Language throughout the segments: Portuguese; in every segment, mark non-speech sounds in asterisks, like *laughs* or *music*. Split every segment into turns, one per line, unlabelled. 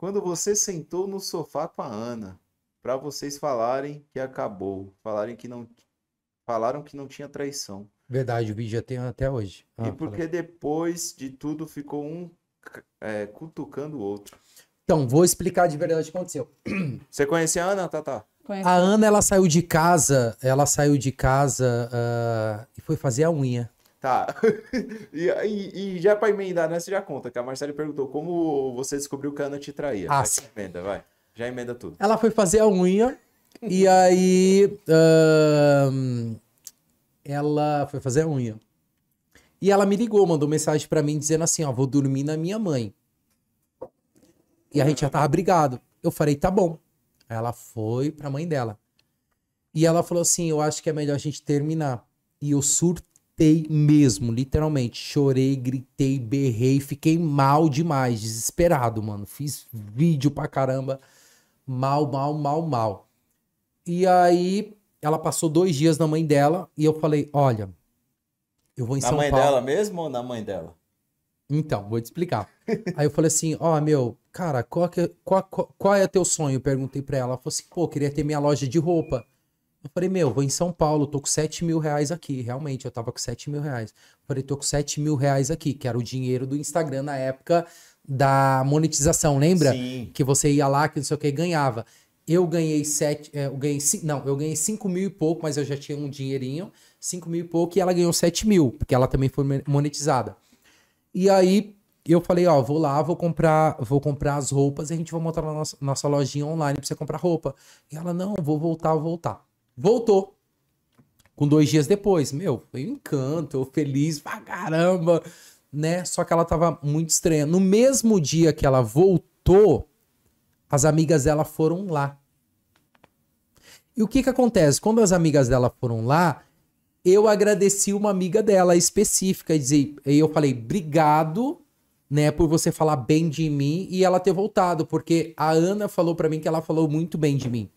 Quando você sentou no sofá com a Ana, para vocês falarem que acabou, falarem que não falaram que não tinha traição. Verdade, o vídeo já tem até hoje. Ah, e porque falei. depois de tudo ficou um é, cutucando o outro. Então, vou explicar de verdade o que aconteceu. *clears throat* Você conhece a Ana, Tata? Conheço. A Ana, ela saiu de casa, ela saiu de casa uh, e foi fazer a unha. Tá. *laughs* e, e, e, já pra emendar né, Você já conta, que a Marcela perguntou como você descobriu que a Ana te traía. Ah, sim. Emenda, vai. Já emenda tudo. Ela foi fazer a unha e aí. Uh, ela foi fazer a unha. E ela me ligou, mandou mensagem para mim dizendo assim: ó, vou dormir na minha mãe. E a gente já tava brigado. Eu falei: tá bom. Aí ela foi pra mãe dela. E ela falou assim: eu acho que é melhor a gente terminar. E eu surtei gritei mesmo, literalmente. Chorei, gritei, berrei, fiquei mal demais, desesperado, mano. Fiz vídeo pra caramba. Mal, mal, mal, mal. E aí, ela passou dois dias na mãe dela e eu falei: Olha, eu vou em na São Paulo. Na mãe dela mesmo ou na mãe dela? Então, vou te explicar. aí eu falei assim: Ó, oh, meu, cara, qual, que, é, qual, qual, qual é teu sonho? perguntei pra ela. Ela falou assim: Pô, queria ter minha loja de roupa. Eu falei, meu, vou em São Paulo, tô com 7 mil reais aqui. Realmente, eu tava com 7 mil reais. Eu falei, tô com 7 mil reais aqui, que era o dinheiro do Instagram na época da monetização, lembra? Sim. Que você ia lá, que não sei o que, ganhava. Eu ganhei sete, é, eu ganhei, não, eu ganhei cinco mil e pouco, mas eu já tinha um dinheirinho, cinco mil e pouco, e ela ganhou sete mil, porque ela também foi monetizada. E aí eu falei, ó, vou lá, vou comprar, vou comprar as roupas e a gente vai montar na nossa, nossa lojinha online pra você comprar roupa. E ela, não, vou voltar, vou voltar. Voltou. Com dois dias depois. Meu, foi um encanto, eu feliz pra caramba, né? Só que ela tava muito estranha. No mesmo dia que ela voltou, as amigas dela foram lá. E o que que acontece? Quando as amigas dela foram lá, eu agradeci uma amiga dela específica e eu falei, obrigado, né, por você falar bem de mim e ela ter voltado, porque a Ana falou para mim que ela falou muito bem de mim.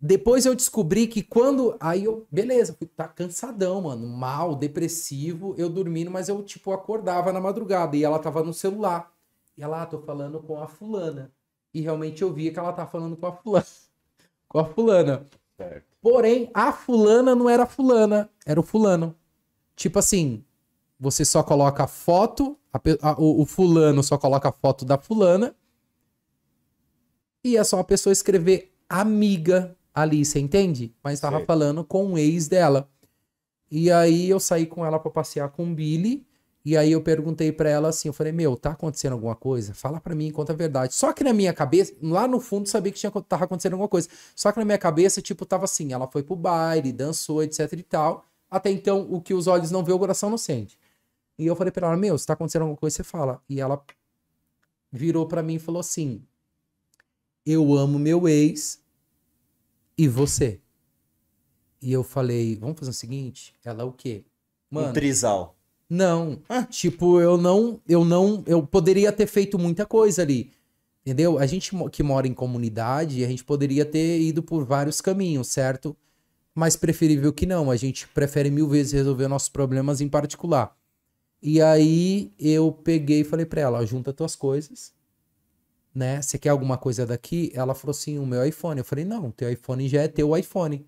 Depois eu descobri que quando. Aí eu, beleza, fui, tá cansadão, mano, mal, depressivo, eu dormindo, mas eu, tipo, acordava na madrugada e ela tava no celular. E ela, ah, tô falando com a fulana. E realmente eu via que ela tava tá falando com a fulana. *laughs* com a fulana. Certo. Porém, a fulana não era a fulana, era o fulano. Tipo assim, você só coloca a foto, a, a, o, o fulano só coloca a foto da fulana. E é só a pessoa escrever amiga ali, você entende? Mas tava falando com o um ex dela. E aí eu saí com ela para passear com o Billy. E aí eu perguntei para ela assim, eu falei, meu, tá acontecendo alguma coisa? Fala para mim, conta a verdade. Só que na minha cabeça, lá no fundo, sabia que tinha, tava acontecendo alguma coisa. Só que na minha cabeça, tipo, tava assim, ela foi pro baile, dançou, etc e tal. Até então, o que os olhos não vê, o coração não sente. E eu falei pra ela, meu, se tá acontecendo alguma coisa, você fala. E ela virou para mim e falou assim, eu amo meu ex, e você? E eu falei, vamos fazer o seguinte? Ela, o quê? Mano, um trisal. Não. Ah. Tipo, eu não, eu não, eu poderia ter feito muita coisa ali. Entendeu? A gente que mora em comunidade, a gente poderia ter ido por vários caminhos, certo? Mas preferível que não. A gente prefere mil vezes resolver nossos problemas em particular. E aí eu peguei e falei pra ela: junta tuas coisas né? Você quer alguma coisa daqui? Ela falou assim: o meu iPhone. Eu falei: não, teu iPhone já é teu iPhone,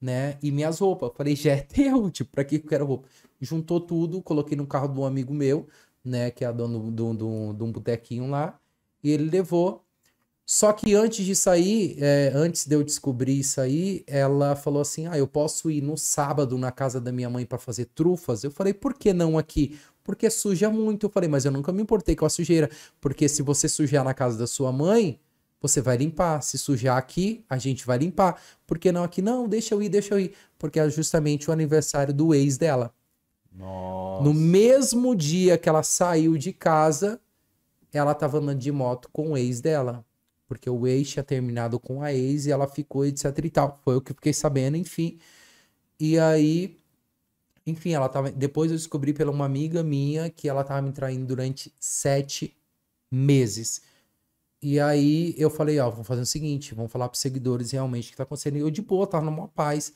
né? E minhas roupas. Eu falei: já é *laughs* teu, tipo, pra que eu quero roupa? Juntou tudo, coloquei no carro de um amigo meu, né? Que é dono de do, do, do, um botequinho lá. E ele levou. Só que antes de sair, é, antes de eu descobrir isso aí, ela falou assim: Ah, eu posso ir no sábado na casa da minha mãe para fazer trufas? Eu falei: Por que não aqui? Porque suja muito. Eu falei: Mas eu nunca me importei com a sujeira. Porque se você sujar na casa da sua mãe, você vai limpar. Se sujar aqui, a gente vai limpar. Por que não aqui? Não, deixa eu ir, deixa eu ir. Porque é justamente o aniversário do ex dela. Nossa. No mesmo dia que ela saiu de casa, ela estava andando de moto com o ex dela porque o ex tinha terminado com a ex e ela ficou, etc e tal. Foi o que fiquei sabendo, enfim. E aí, enfim, ela tava. Depois eu descobri pela uma amiga minha que ela tava me traindo durante sete meses. E aí eu falei, ó, vamos fazer o seguinte, vamos falar pros seguidores realmente o que tá acontecendo. E eu de boa, tava numa paz.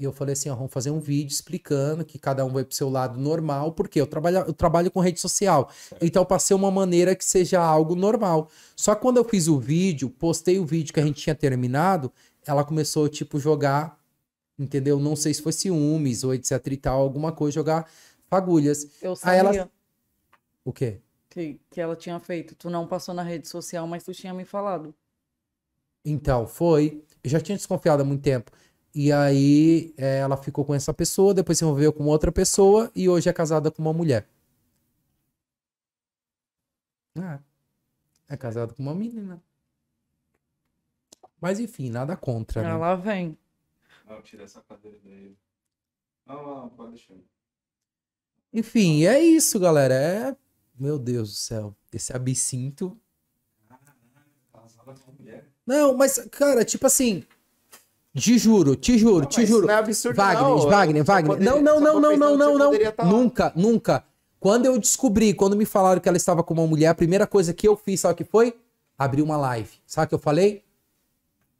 E eu falei assim, ó, vamos fazer um vídeo explicando que cada um vai pro seu lado normal, porque eu trabalho, eu trabalho com rede social. Então eu passei uma maneira que seja algo normal. Só que quando eu fiz o vídeo, postei o vídeo que a gente tinha terminado, ela começou, tipo, jogar, entendeu? Não sei se foi ciúmes ou etc e tal, alguma coisa, jogar fagulhas. Eu sabia. Ela... O quê? Que, que ela tinha feito. Tu não passou na rede social, mas tu tinha me falado. Então, foi. Eu já tinha desconfiado há muito tempo. E aí é, ela ficou com essa pessoa, depois se envolveu com outra pessoa e hoje é casada com uma mulher. É, é casada com uma menina. Mas enfim, nada contra. Né? Ela ah, vem. Não, tira essa cadeira daí. Não, não, pode deixar. Enfim, é isso, galera. É... Meu Deus do céu. Esse absinto. Ah, é, não, mas, cara, tipo assim, te juro, te juro, não, te juro. Não é absurdo, Wagner, não, Wagner, Wagner. Poderia, não, não, não, não, não, não, não. Nunca, nunca. Quando eu descobri, quando me falaram que ela estava com uma mulher, a primeira coisa que eu fiz, sabe o que foi? Abri uma live. Sabe o que eu falei?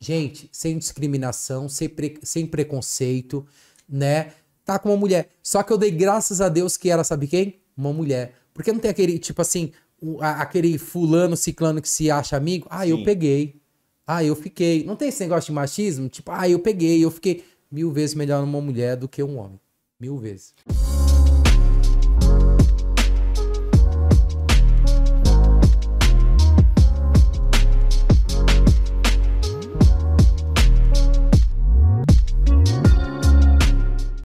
Gente, sem discriminação, sem, pre... sem preconceito, né? Tá com uma mulher. Só que eu dei graças a Deus que era, sabe quem? Uma mulher. Porque não tem aquele, tipo assim, aquele fulano, ciclano que se acha amigo? Ah, Sim. eu peguei. Ah, eu fiquei. Não tem esse negócio de machismo? Tipo, ah, eu peguei, eu fiquei. Mil vezes melhor uma mulher do que um homem. Mil vezes.